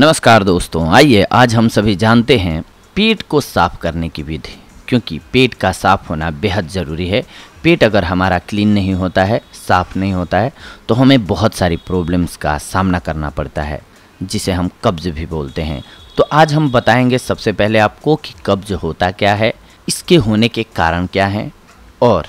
नमस्कार दोस्तों आइए आज हम सभी जानते हैं पेट को साफ करने की विधि क्योंकि पेट का साफ होना बेहद ज़रूरी है पेट अगर हमारा क्लीन नहीं होता है साफ नहीं होता है तो हमें बहुत सारी प्रॉब्लम्स का सामना करना पड़ता है जिसे हम कब्ज भी बोलते हैं तो आज हम बताएंगे सबसे पहले आपको कि कब्ज होता क्या है इसके होने के कारण क्या हैं और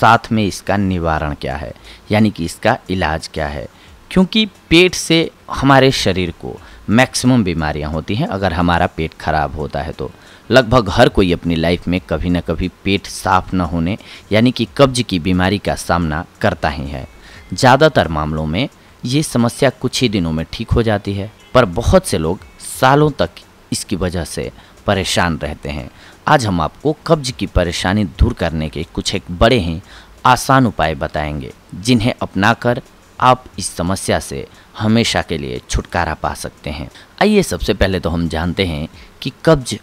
साथ में इसका निवारण क्या है यानी कि इसका इलाज क्या है क्योंकि पेट से हमारे शरीर को मैक्सिमम बीमारियां होती हैं अगर हमारा पेट खराब होता है तो लगभग हर कोई अपनी लाइफ में कभी ना कभी पेट साफ न होने यानी कि कब्ज की बीमारी का सामना करता ही है ज़्यादातर मामलों में ये समस्या कुछ ही दिनों में ठीक हो जाती है पर बहुत से लोग सालों तक इसकी वजह से परेशान रहते हैं आज हम आपको कब्ज की परेशानी दूर करने के कुछ एक बड़े ही आसान उपाय बताएंगे जिन्हें अपनाकर आप इस समस्या से हमेशा के लिए छुटकारा पा सकते हैं आइए सबसे पहले तो हम जानते हैं कि कब्ज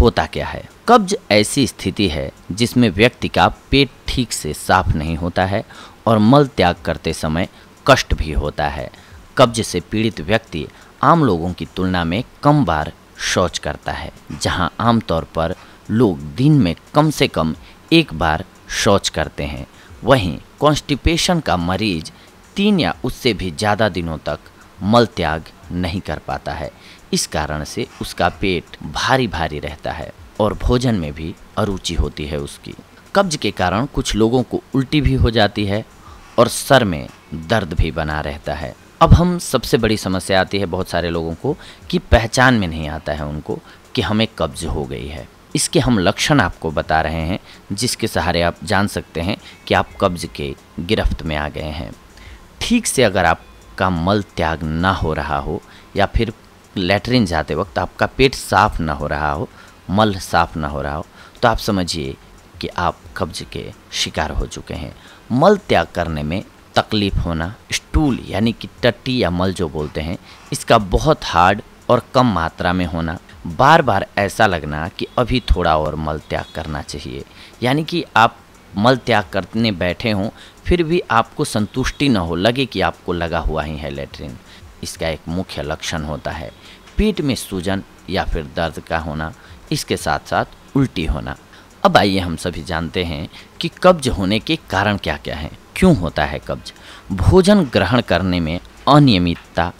होता क्या है कब्ज ऐसी स्थिति है जिसमें व्यक्ति का पेट ठीक से साफ नहीं होता है और मल त्याग करते समय कष्ट भी होता है कब्ज से पीड़ित व्यक्ति आम लोगों की तुलना में कम बार शौच करता है जहां आमतौर पर लोग दिन में कम से कम एक बार शौच करते हैं वहीं कॉन्स्टिपेशन का मरीज तीन या उससे भी ज़्यादा दिनों तक मल त्याग नहीं कर पाता है इस कारण से उसका पेट भारी भारी रहता है और भोजन में भी अरुचि होती है उसकी कब्ज के कारण कुछ लोगों को उल्टी भी हो जाती है और सर में दर्द भी बना रहता है अब हम सबसे बड़ी समस्या आती है बहुत सारे लोगों को कि पहचान में नहीं आता है उनको कि हमें कब्ज हो गई है इसके हम लक्षण आपको बता रहे हैं जिसके सहारे आप जान सकते हैं कि आप कब्ज के गिरफ्त में आ गए हैं ठीक से अगर आपका मल त्याग ना हो रहा हो या फिर लेटरिन जाते वक्त आपका पेट साफ ना हो रहा हो मल साफ ना हो रहा हो तो आप समझिए कि आप कब्ज के शिकार हो चुके हैं मल त्याग करने में तकलीफ़ होना स्टूल यानी कि टट्टी या मल जो बोलते हैं इसका बहुत हार्ड और कम मात्रा में होना बार बार ऐसा लगना कि अभी थोड़ा और मल त्याग करना चाहिए यानी कि आप मल त्याग करने बैठे हों फिर भी आपको संतुष्टि न हो लगे कि आपको लगा हुआ ही है लेटरिन इसका एक मुख्य लक्षण होता है पेट में सूजन या फिर दर्द का होना इसके साथ साथ उल्टी होना अब आइए हम सभी जानते हैं कि कब्ज होने के कारण क्या क्या हैं क्यों होता है कब्ज भोजन ग्रहण करने में अनियमितता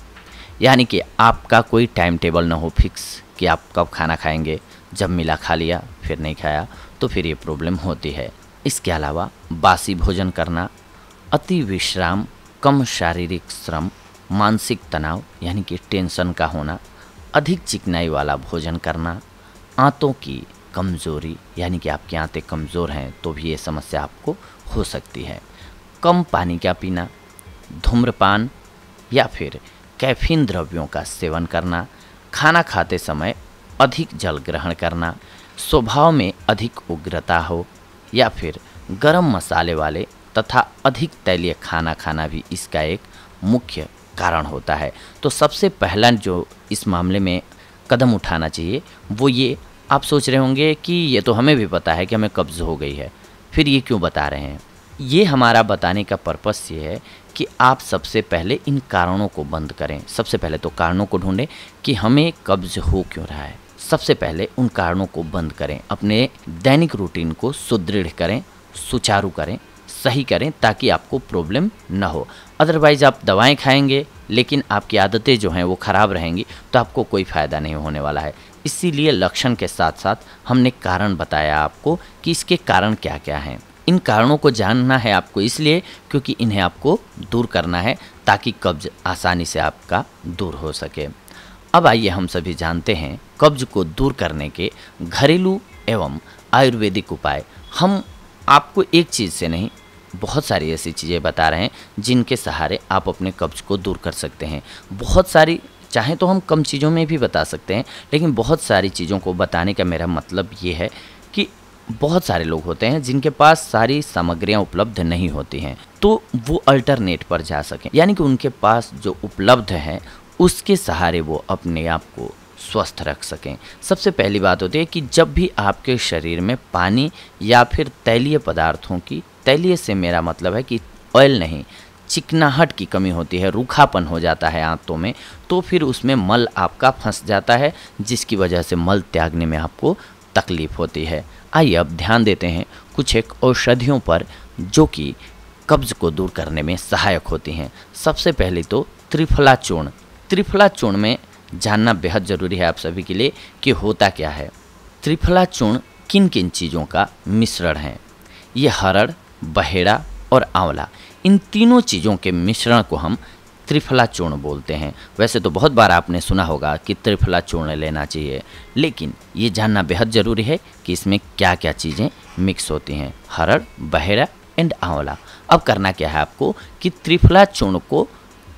यानी कि आपका कोई टाइम टेबल ना हो फिक्स कि आप कब खाना खाएंगे जब मिला खा लिया फिर नहीं खाया तो फिर ये प्रॉब्लम होती है इसके अलावा बासी भोजन करना अति विश्राम कम शारीरिक श्रम मानसिक तनाव यानी कि टेंशन का होना अधिक चिकनाई वाला भोजन करना आंतों की कमज़ोरी यानी कि आपकी आंतें कमज़ोर हैं तो भी ये समस्या आपको हो सकती है कम पानी का पीना धूम्रपान या फिर कैफीन द्रव्यों का सेवन करना खाना खाते समय अधिक जल ग्रहण करना स्वभाव में अधिक उग्रता हो या फिर गरम मसाले वाले तथा अधिक तैलीय खाना खाना भी इसका एक मुख्य कारण होता है तो सबसे पहला जो इस मामले में कदम उठाना चाहिए वो ये आप सोच रहे होंगे कि ये तो हमें भी पता है कि हमें कब्ज़ हो गई है फिर ये क्यों बता रहे हैं ये हमारा बताने का पर्पस ये है कि आप सबसे पहले इन कारणों को बंद करें सबसे पहले तो कारणों को ढूंढें कि हमें कब्ज़ हो क्यों रहा है सबसे पहले उन कारणों को बंद करें अपने दैनिक रूटीन को सुदृढ़ करें सुचारू करें सही करें ताकि आपको प्रॉब्लम ना हो अदरवाइज़ आप दवाएं खाएंगे लेकिन आपकी आदतें जो हैं वो ख़राब रहेंगी तो आपको कोई फ़ायदा नहीं होने वाला है इसीलिए लक्षण के साथ साथ हमने कारण बताया आपको कि इसके कारण क्या क्या हैं इन कारणों को जानना है आपको इसलिए क्योंकि इन्हें आपको दूर करना है ताकि कब्ज आसानी से आपका दूर हो सके अब आइए हम सभी जानते हैं कब्ज को दूर करने के घरेलू एवं आयुर्वेदिक उपाय हम आपको एक चीज़ से नहीं बहुत सारी ऐसी चीज़ें बता रहे हैं जिनके सहारे आप अपने कब्ज को दूर कर सकते हैं बहुत सारी चाहे तो हम कम चीज़ों में भी बता सकते हैं लेकिन बहुत सारी चीज़ों को बताने का मेरा मतलब ये है कि बहुत सारे लोग होते हैं जिनके पास सारी सामग्रियां उपलब्ध नहीं होती हैं तो वो अल्टरनेट पर जा सकें यानी कि उनके पास जो उपलब्ध हैं उसके सहारे वो अपने आप को स्वस्थ रख सकें सबसे पहली बात होती है कि जब भी आपके शरीर में पानी या फिर तैलीय पदार्थों की तैलीय से मेरा मतलब है कि ऑयल नहीं चिकनाहट की कमी होती है रूखापन हो जाता है आंतों में तो फिर उसमें मल आपका फंस जाता है जिसकी वजह से मल त्यागने में आपको तकलीफ़ होती है आइए अब ध्यान देते हैं कुछ एक औषधियों पर जो कि कब्ज़ को दूर करने में सहायक होती हैं सबसे पहले तो त्रिफला चूर्ण त्रिफला चूर्ण में जानना बेहद ज़रूरी है आप सभी के लिए कि होता क्या है त्रिफला चूर्ण किन किन चीज़ों का मिश्रण है ये हरड़ बहेड़ा और आंवला इन तीनों चीज़ों के मिश्रण को हम त्रिफला चूर्ण बोलते हैं वैसे तो बहुत बार आपने सुना होगा कि त्रिफला चूर्ण लेना चाहिए लेकिन ये जानना बेहद ज़रूरी है कि इसमें क्या क्या चीज़ें मिक्स होती हैं हरड़ बहेड़ा एंड आंवला अब करना क्या है आपको कि त्रिफला चूर्ण को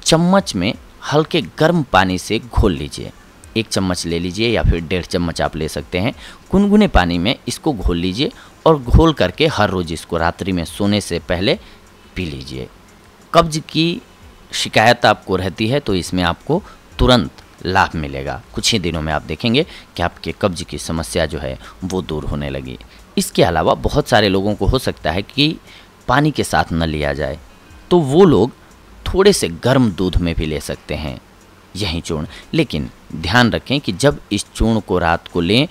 चम्मच में हल्के गर्म पानी से घोल लीजिए एक चम्मच ले लीजिए या फिर डेढ़ चम्मच आप ले सकते हैं गुनगुने पानी में इसको घोल लीजिए और घोल करके हर रोज़ इसको रात्रि में सोने से पहले पी लीजिए कब्ज की शिकायत आपको रहती है तो इसमें आपको तुरंत लाभ मिलेगा कुछ ही दिनों में आप देखेंगे कि आपके कब्ज की समस्या जो है वो दूर होने लगी इसके अलावा बहुत सारे लोगों को हो सकता है कि पानी के साथ न लिया जाए तो वो लोग थोड़े से गर्म दूध में भी ले सकते हैं यही चूर्ण लेकिन ध्यान रखें कि जब इस चूर्ण को रात को लें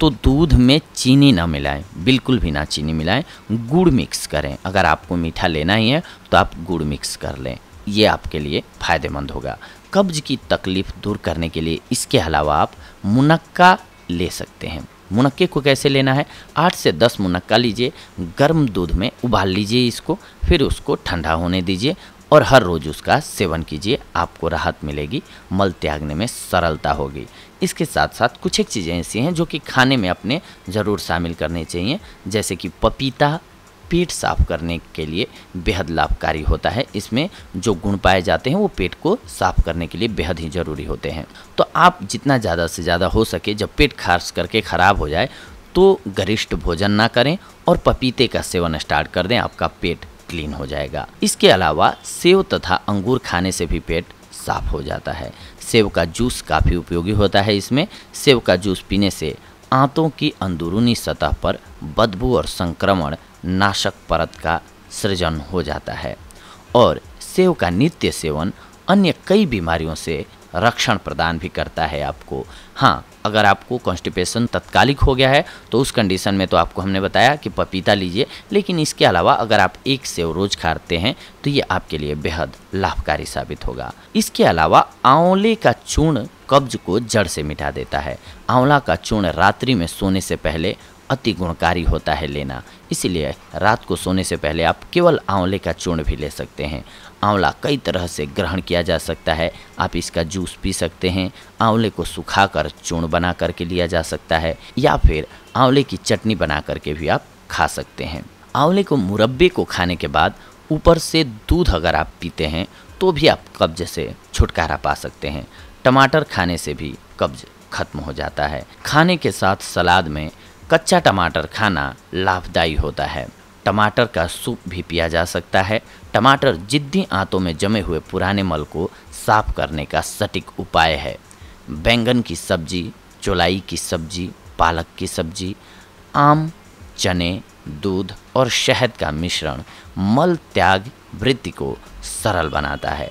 तो दूध में चीनी ना मिलाएं बिल्कुल भी ना चीनी मिलाएं गुड़ मिक्स करें अगर आपको मीठा लेना ही है तो आप गुड़ मिक्स कर लें ये आपके लिए फ़ायदेमंद होगा कब्ज की तकलीफ़ दूर करने के लिए इसके अलावा आप मुनक्का ले सकते हैं मुनक्के को कैसे लेना है आठ से दस मुनक्का लीजिए गर्म दूध में उबाल लीजिए इसको फिर उसको ठंडा होने दीजिए और हर रोज़ उसका सेवन कीजिए आपको राहत मिलेगी मल त्यागने में सरलता होगी इसके साथ साथ कुछ एक चीज़ें ऐसी हैं जो कि खाने में अपने ज़रूर शामिल करनी चाहिए जैसे कि पपीता पेट साफ करने के लिए बेहद लाभकारी होता है इसमें जो गुण पाए जाते हैं वो पेट को साफ करने के लिए बेहद ही ज़रूरी होते हैं तो आप जितना ज़्यादा से ज़्यादा हो सके जब पेट खास करके ख़राब हो जाए तो गरिष्ठ भोजन ना करें और पपीते का सेवन स्टार्ट कर दें आपका पेट क्लीन हो जाएगा इसके अलावा सेब तथा अंगूर खाने से भी पेट साफ हो जाता है सेब का जूस काफ़ी उपयोगी होता है इसमें सेब का जूस पीने से आंतों की अंदरूनी सतह पर बदबू और संक्रमण नाशक परत का सृजन हो जाता है और सेब का नित्य सेवन अन्य कई बीमारियों से रक्षण प्रदान भी करता है आपको हाँ अगर आपको कॉन्स्टिपेशन तत्कालिक हो गया है तो उस कंडीशन में तो आपको हमने बताया कि पपीता लीजिए लेकिन इसके अलावा अगर आप एक सेव रोज खाते हैं तो ये आपके लिए बेहद लाभकारी साबित होगा इसके अलावा आंवले का चूर्ण कब्ज को जड़ से मिटा देता है आंवला का चूर्ण रात्रि में सोने से पहले अति गुणकारी होता है लेना इसीलिए रात को सोने से पहले आप केवल आंवले का चूर्ण भी ले सकते हैं आंवला कई तरह से ग्रहण किया जा सकता है आप इसका जूस पी सकते हैं आंवले को सुखा कर चूर्ण बना करके लिया जा सकता है या फिर आंवले की चटनी बना करके भी आप खा सकते हैं आंवले को मुरब्बे को खाने के बाद ऊपर से दूध अगर आप पीते हैं तो भी आप कब्ज से छुटकारा पा सकते हैं टमाटर खाने से भी कब्ज खत्म हो जाता है खाने के साथ सलाद में कच्चा टमाटर खाना लाभदायी होता है टमाटर का सूप भी पिया जा सकता है टमाटर जिद्दी आंतों में जमे हुए पुराने मल को साफ करने का सटीक उपाय है बैंगन की सब्जी चोलाई की सब्जी पालक की सब्जी आम चने दूध और शहद का मिश्रण मल त्याग वृद्धि को सरल बनाता है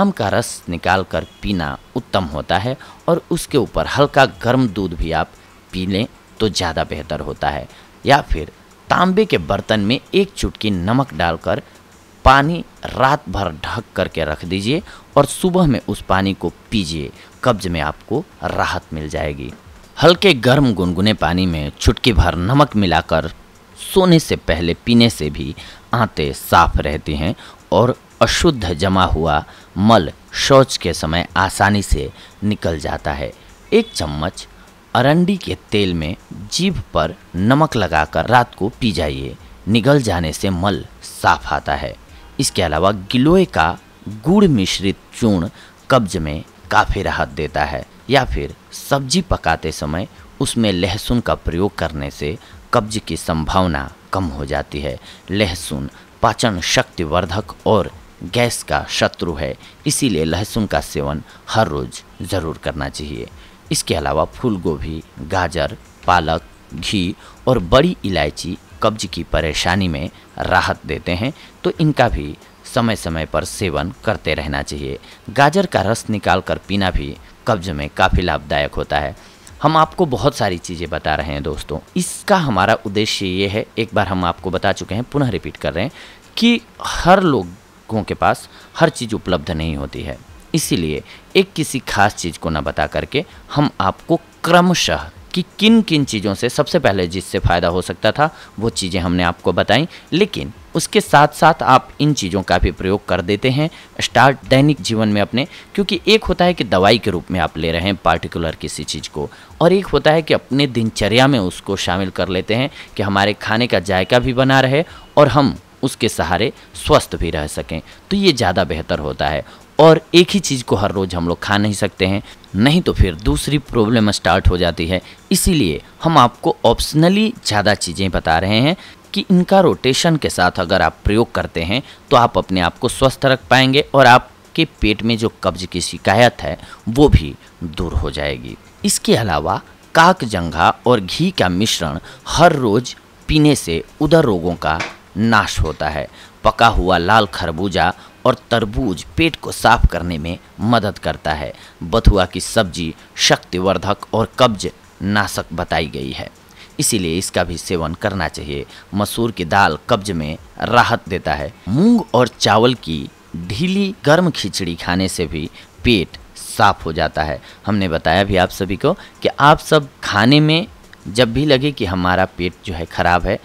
आम का रस निकाल कर पीना उत्तम होता है और उसके ऊपर हल्का गर्म दूध भी आप पी लें तो ज़्यादा बेहतर होता है या फिर तांबे के बर्तन में एक चुटकी नमक डालकर पानी रात भर ढक करके रख दीजिए और सुबह में उस पानी को पीजिए कब्ज में आपको राहत मिल जाएगी हल्के गर्म गुनगुने पानी में चुटकी भर नमक मिलाकर सोने से पहले पीने से भी आते साफ रहती हैं और अशुद्ध जमा हुआ मल शौच के समय आसानी से निकल जाता है एक चम्मच अरंडी के तेल में जीभ पर नमक लगाकर रात को पी जाइए निगल जाने से मल साफ आता है इसके अलावा गिलोय का गुड़ मिश्रित चूर्ण कब्ज में काफ़ी राहत देता है या फिर सब्जी पकाते समय उसमें लहसुन का प्रयोग करने से कब्ज की संभावना कम हो जाती है लहसुन पाचन शक्ति वर्धक और गैस का शत्रु है इसीलिए लहसुन का सेवन हर रोज़ ज़रूर करना चाहिए इसके अलावा फूल गोभी गाजर पालक घी और बड़ी इलायची कब्ज की परेशानी में राहत देते हैं तो इनका भी समय समय पर सेवन करते रहना चाहिए गाजर का रस निकाल कर पीना भी कब्ज में काफ़ी लाभदायक होता है हम आपको बहुत सारी चीज़ें बता रहे हैं दोस्तों इसका हमारा उद्देश्य ये है एक बार हम आपको बता चुके हैं पुनः रिपीट कर रहे हैं कि हर लोगों के पास हर चीज़ उपलब्ध नहीं होती है इसीलिए एक किसी खास चीज़ को ना बता करके हम आपको क्रमशः कि किन किन चीज़ों से सबसे पहले जिससे फ़ायदा हो सकता था वो चीज़ें हमने आपको बताई लेकिन उसके साथ साथ आप इन चीज़ों का भी प्रयोग कर देते हैं स्टार्ट दैनिक जीवन में अपने क्योंकि एक होता है कि दवाई के रूप में आप ले रहे हैं पार्टिकुलर किसी चीज़ को और एक होता है कि अपने दिनचर्या में उसको शामिल कर लेते हैं कि हमारे खाने का जायका भी बना रहे और हम उसके सहारे स्वस्थ भी रह सकें तो ये ज़्यादा बेहतर होता है और एक ही चीज़ को हर रोज़ हम लोग खा नहीं सकते हैं नहीं तो फिर दूसरी प्रॉब्लम स्टार्ट हो जाती है इसीलिए हम आपको ऑप्शनली ज़्यादा चीज़ें बता रहे हैं कि इनका रोटेशन के साथ अगर आप प्रयोग करते हैं तो आप अपने आप को स्वस्थ रख पाएंगे और आपके पेट में जो कब्ज की शिकायत है वो भी दूर हो जाएगी इसके अलावा काक जंघा और घी का मिश्रण हर रोज़ पीने से उदर रोगों का नाश होता है पका हुआ लाल खरबूजा और तरबूज पेट को साफ करने में मदद करता है बथुआ की सब्जी शक्तिवर्धक और कब्ज नाशक बताई गई है इसीलिए इसका भी सेवन करना चाहिए मसूर की दाल कब्ज में राहत देता है मूंग और चावल की ढीली गर्म खिचड़ी खाने से भी पेट साफ हो जाता है हमने बताया भी आप सभी को कि आप सब खाने में जब भी लगे कि हमारा पेट जो है ख़राब है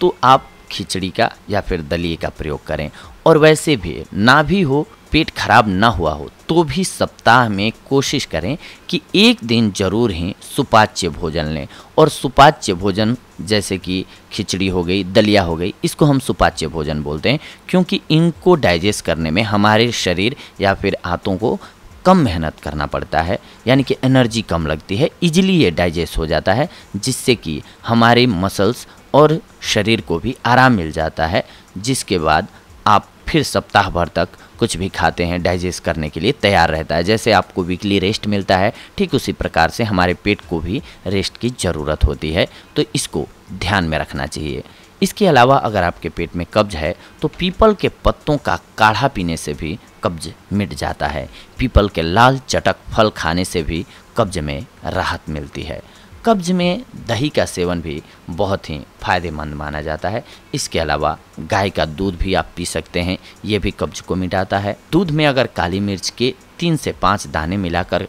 तो आप खिचड़ी का या फिर दलिए का प्रयोग करें और वैसे भी ना भी हो पेट खराब ना हुआ हो तो भी सप्ताह में कोशिश करें कि एक दिन जरूर ही सुपाच्य भोजन लें और सुपाच्य भोजन जैसे कि खिचड़ी हो गई दलिया हो गई इसको हम सुपाच्य भोजन बोलते हैं क्योंकि इनको डाइजेस्ट करने में हमारे शरीर या फिर हाथों को कम मेहनत करना पड़ता है यानी कि एनर्जी कम लगती है इजीली ये डाइजेस्ट हो जाता है जिससे कि हमारे मसल्स और शरीर को भी आराम मिल जाता है जिसके बाद आप फिर सप्ताह भर तक कुछ भी खाते हैं डाइजेस्ट करने के लिए तैयार रहता है जैसे आपको वीकली रेस्ट मिलता है ठीक उसी प्रकार से हमारे पेट को भी रेस्ट की ज़रूरत होती है तो इसको ध्यान में रखना चाहिए इसके अलावा अगर आपके पेट में कब्ज है तो पीपल के पत्तों का काढ़ा पीने से भी कब्ज मिट जाता है पीपल के लाल चटक फल खाने से भी कब्ज में राहत मिलती है कब्ज में दही का सेवन भी बहुत ही फायदेमंद माना जाता है इसके अलावा गाय का दूध भी आप पी सकते हैं ये भी कब्ज को मिटाता है दूध में अगर काली मिर्च के तीन से पाँच दाने मिलाकर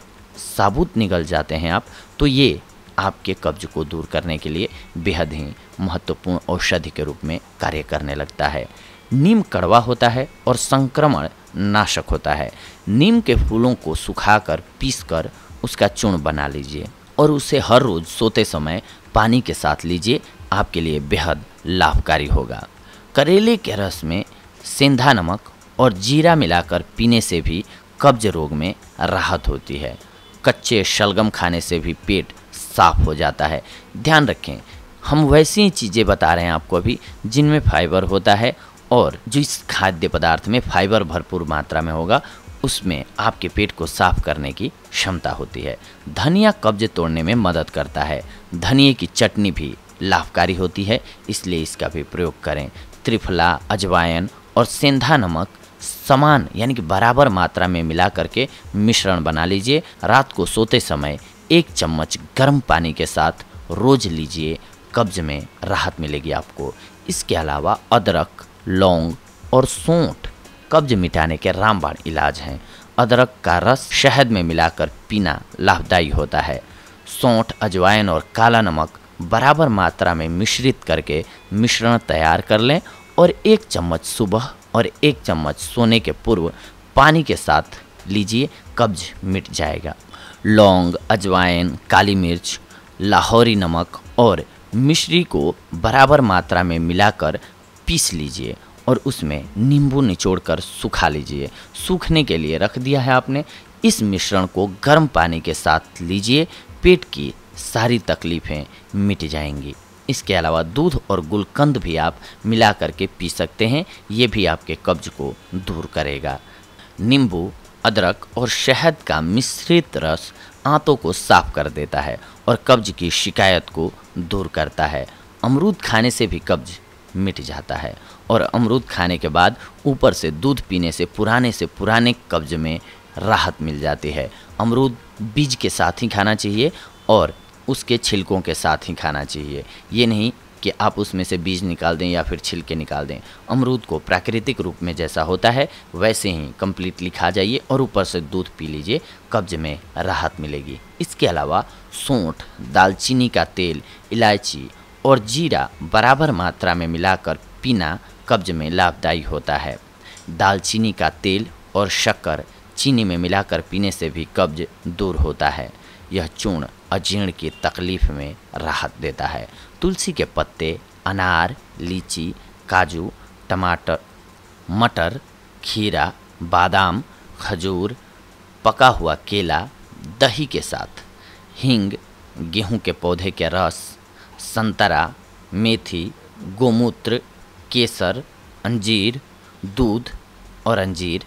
साबुत निकल जाते हैं आप तो ये आपके कब्ज को दूर करने के लिए बेहद ही महत्वपूर्ण औषधि के रूप में कार्य करने लगता है नीम कड़वा होता है और संक्रमण नाशक होता है नीम के फूलों को सुखाकर पीसकर उसका चूर्ण बना लीजिए और उसे हर रोज़ सोते समय पानी के साथ लीजिए आपके लिए बेहद लाभकारी होगा करेले के रस में सेंधा नमक और जीरा मिलाकर पीने से भी कब्ज रोग में राहत होती है कच्चे शलगम खाने से भी पेट साफ हो जाता है ध्यान रखें हम वैसी ही चीज़ें बता रहे हैं आपको अभी जिनमें फाइबर होता है और जिस खाद्य पदार्थ में फाइबर भरपूर मात्रा में होगा उसमें आपके पेट को साफ करने की क्षमता होती है धनिया कब्ज तोड़ने में मदद करता है धनिए की चटनी भी लाभकारी होती है इसलिए इसका भी प्रयोग करें त्रिफला अजवाइन और सेंधा नमक समान यानी कि बराबर मात्रा में मिला करके मिश्रण बना लीजिए रात को सोते समय एक चम्मच गर्म पानी के साथ रोज लीजिए कब्ज में राहत मिलेगी आपको इसके अलावा अदरक लौंग और सौंठ कब्ज मिटाने के रामबाण इलाज हैं अदरक का रस शहद में मिलाकर पीना लाभदायी होता है सौंठ अजवाइन और काला नमक बराबर मात्रा में मिश्रित करके मिश्रण तैयार कर लें और एक चम्मच सुबह और एक चम्मच सोने के पूर्व पानी के साथ लीजिए कब्ज मिट जाएगा लौंग अजवाइन काली मिर्च लाहौरी नमक और मिश्री को बराबर मात्रा में मिलाकर पीस लीजिए और उसमें नींबू निचोड़कर सुखा लीजिए सूखने के लिए रख दिया है आपने इस मिश्रण को गर्म पानी के साथ लीजिए पेट की सारी तकलीफ़ें मिट जाएंगी इसके अलावा दूध और गुलकंद भी आप मिला करके पी सकते हैं ये भी आपके कब्ज को दूर करेगा नींबू अदरक और शहद का मिश्रित रस आंतों को साफ कर देता है और कब्ज की शिकायत को दूर करता है अमरूद खाने से भी कब्ज मिट जाता है और अमरूद खाने के बाद ऊपर से दूध पीने से पुराने से पुराने कब्ज में राहत मिल जाती है अमरूद बीज के साथ ही खाना चाहिए और उसके छिलकों के साथ ही खाना चाहिए ये नहीं कि आप उसमें से बीज निकाल दें या फिर छिलके निकाल दें अमरूद को प्राकृतिक रूप में जैसा होता है वैसे ही कम्प्लीटली खा जाइए और ऊपर से दूध पी लीजिए कब्ज में राहत मिलेगी इसके अलावा सौंठ दालचीनी का तेल इलायची और जीरा बराबर मात्रा में मिलाकर पीना कब्ज में लाभदायी होता है दालचीनी का तेल और शक्कर चीनी में मिलाकर पीने से भी कब्ज दूर होता है यह चूर्ण अजीर्ण की तकलीफ में राहत देता है तुलसी के पत्ते अनार लीची काजू टमाटर मटर खीरा बादाम खजूर पका हुआ केला दही के साथ हींग गेहूं के पौधे के रस संतरा मेथी गोमूत्र केसर अंजीर दूध और अंजीर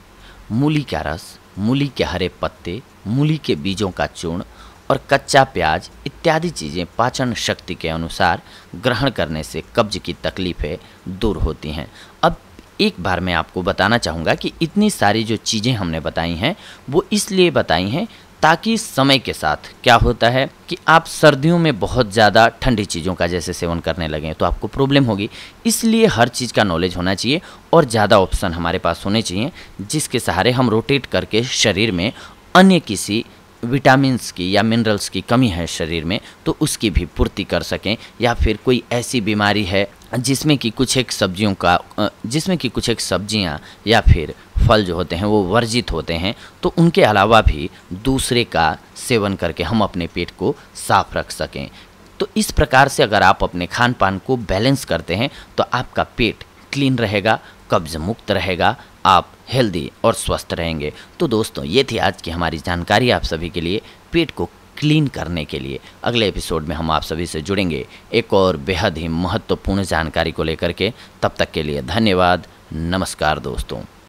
मूली का रस मूली के हरे पत्ते मूली के बीजों का चूर्ण और कच्चा प्याज इत्यादि चीज़ें पाचन शक्ति के अनुसार ग्रहण करने से कब्ज की तकलीफ़ें दूर होती हैं अब एक बार मैं आपको बताना चाहूँगा कि इतनी सारी जो चीज़ें हमने बताई हैं वो इसलिए बताई हैं ताकि समय के साथ क्या होता है कि आप सर्दियों में बहुत ज़्यादा ठंडी चीज़ों का जैसे सेवन करने लगें तो आपको प्रॉब्लम होगी इसलिए हर चीज़ का नॉलेज होना चाहिए और ज़्यादा ऑप्शन हमारे पास होने चाहिए जिसके सहारे हम रोटेट करके शरीर में अन्य किसी विटामिन्स की या मिनरल्स की कमी है शरीर में तो उसकी भी पूर्ति कर सकें या फिर कोई ऐसी बीमारी है जिसमें कि कुछ एक सब्जियों का जिसमें कि कुछ एक सब्जियां या फिर फल जो होते हैं वो वर्जित होते हैं तो उनके अलावा भी दूसरे का सेवन करके हम अपने पेट को साफ रख सकें तो इस प्रकार से अगर आप अपने खान पान को बैलेंस करते हैं तो आपका पेट क्लीन रहेगा कब्ज मुक्त रहेगा आप हेल्दी और स्वस्थ रहेंगे तो दोस्तों ये थी आज की हमारी जानकारी आप सभी के लिए पेट को क्लीन करने के लिए अगले एपिसोड में हम आप सभी से जुड़ेंगे एक और बेहद ही महत्वपूर्ण जानकारी को लेकर के तब तक के लिए धन्यवाद नमस्कार दोस्तों